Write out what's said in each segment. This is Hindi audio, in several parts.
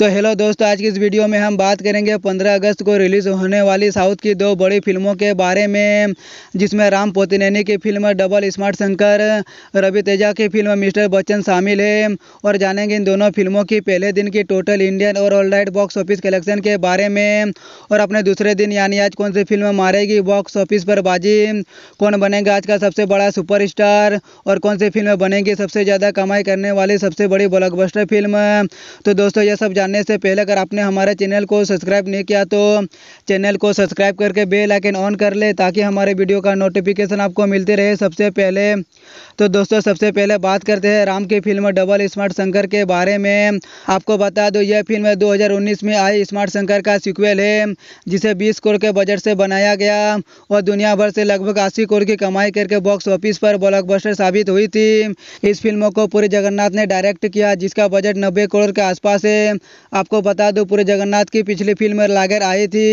तो हेलो दोस्तों आज की इस वीडियो में हम बात करेंगे 15 अगस्त को रिलीज़ होने वाली साउथ की दो बड़ी फिल्मों के बारे में जिसमें राम पोतिनैनी की film double smart Shankar Ravi Teja की फिल्म मिस्टर बच्चन शामिल है और जानेंगे इन दोनों फिल्मों की पहले दिन की टोटल इंडियन और ऑलराइट बॉक्स ऑफिस कलेक्शन के बारे में और अपने दूसरे दिन यानी आज कौन सी फिल्म मारेगी बॉक्स ऑफिस पर बाजी कौन बनेगा आज का सबसे बड़ा सुपर स्टार और कौन सी फिल्म बनेगी सबसे ज़्यादा कमाई करने वाली सबसे बड़ी ब्लॉकबस्टर फिल्म तो दोस्तों यह सब जान जानने से पहले अगर आपने हमारे चैनल को सब्सक्राइब नहीं किया तो चैनल को सब्सक्राइब करके बेल आइकन ऑन कर ले ताकि हमारे वीडियो का नोटिफिकेशन आपको मिलते रहे सबसे पहले तो दोस्तों सबसे पहले बात करते हैं राम की फिल्म डबल स्मार्ट शंकर के बारे में आपको बता दो यह फिल्म दो में आई स्मार्ट शंकर का सिक्वेल है जिसे बीस करोड़ के बजट से बनाया गया और दुनिया भर से लगभग अस्सी करोड़ की कमाई करके बॉक्स ऑफिस पर ब्लॉकबस्टर साबित हुई थी इस फिल्म को पूरे जगन्नाथ ने डायरेक्ट किया जिसका बजट नब्बे करोड़ के आसपास है आपको बता दो पूरे जगन्नाथ की पिछली फिल्म लागर आई थी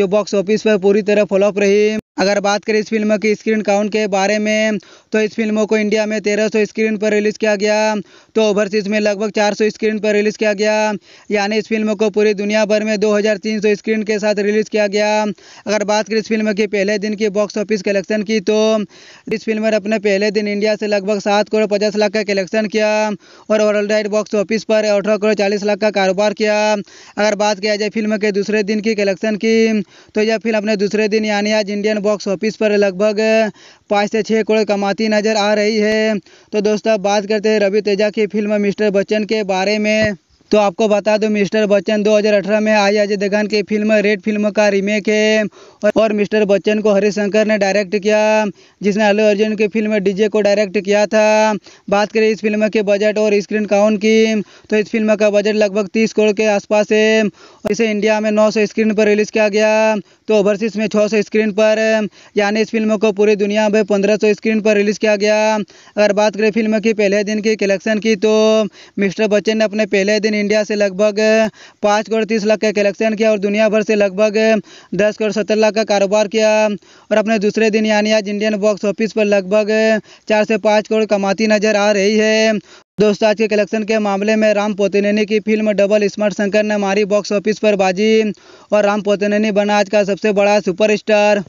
जो बॉक्स ऑफिस पर पूरी तरह फ्लॉप रही अगर बात करें इस फिल्म की स्क्रीन काउंट के बारे में तो इस फिल्म को इंडिया में तेरह सौ स्क्रीन पर रिलीज़ किया गया तो ओवरसीज़ में लगभग 400 स्क्रीन पर रिलीज़ किया गया यानी इस फिल्म को पूरी दुनिया भर में 2300 स्क्रीन के साथ रिलीज़ किया गया अगर बात करें इस फिल्म के पहले दिन की बॉक्स ऑफिस कलेक्शन की तो इस फिल्म ने अपने पहले दिन इंडिया से लगभग सात करोड़ पचास लाख का कलेक्शन किया और वर्ल्ड वाइड बॉक्स ऑफिस पर अठारह करोड़ चालीस लाख का कारोबार किया अगर बात किया जाए फिल्म के दूसरे दिन की कलेक्शन की तो यह फिल्म अपने दूसरे दिन यानी आज इंडियन बॉक्स ऑफिस पर लगभग पाँच से छः करोड़ कमाती नज़र आ रही है तो दोस्तों बात करते हैं रवि तेजा की फिल्म मिस्टर बच्चन के बारे में तो आपको बता दूं मिस्टर बच्चन 2018 में आई अजय देवगन की फिल्म रेड फिल्म का रीमेक है और मिस्टर बच्चन को हरिशंकर ने डायरेक्ट किया जिसने अल्लू अर्जुन की फिल्म डीजे को डायरेक्ट किया था बात करें इस फिल्म के बजट और स्क्रीन काउंट की तो इस फिल्म का बजट लगभग तीस करोड़ के आसपास है और इसे इंडिया में नौ स्क्रीन पर रिलीज़ किया गया तो ओवरसीज़ में छः स्क्रीन पर यानी इस फिल्म को पूरी दुनिया में पंद्रह स्क्रीन पर रिलीज़ किया गया अगर बात करें फिल्म की पहले दिन की कलेक्शन की तो मिस्टर बच्चन ने अपने पहले दिन इन इंडिया से लगभग पाँच करोड़ तीस लाख का कलेक्शन किया और दुनिया भर से लगभग दस करोड़ सत्तर लाख का कारोबार किया और अपने दूसरे दिन यानी आज इंडियन बॉक्स ऑफिस पर लगभग चार से पाँच करोड़ कमाती नजर आ रही है दोस्तों आज के कलेक्शन के मामले में राम पोतेनैनी की फिल्म डबल स्मार्ट शंकर ने मारी बॉक्स ऑफिस पर बाजी और राम पोतेनैनी बना आज का सबसे बड़ा सुपरस्टार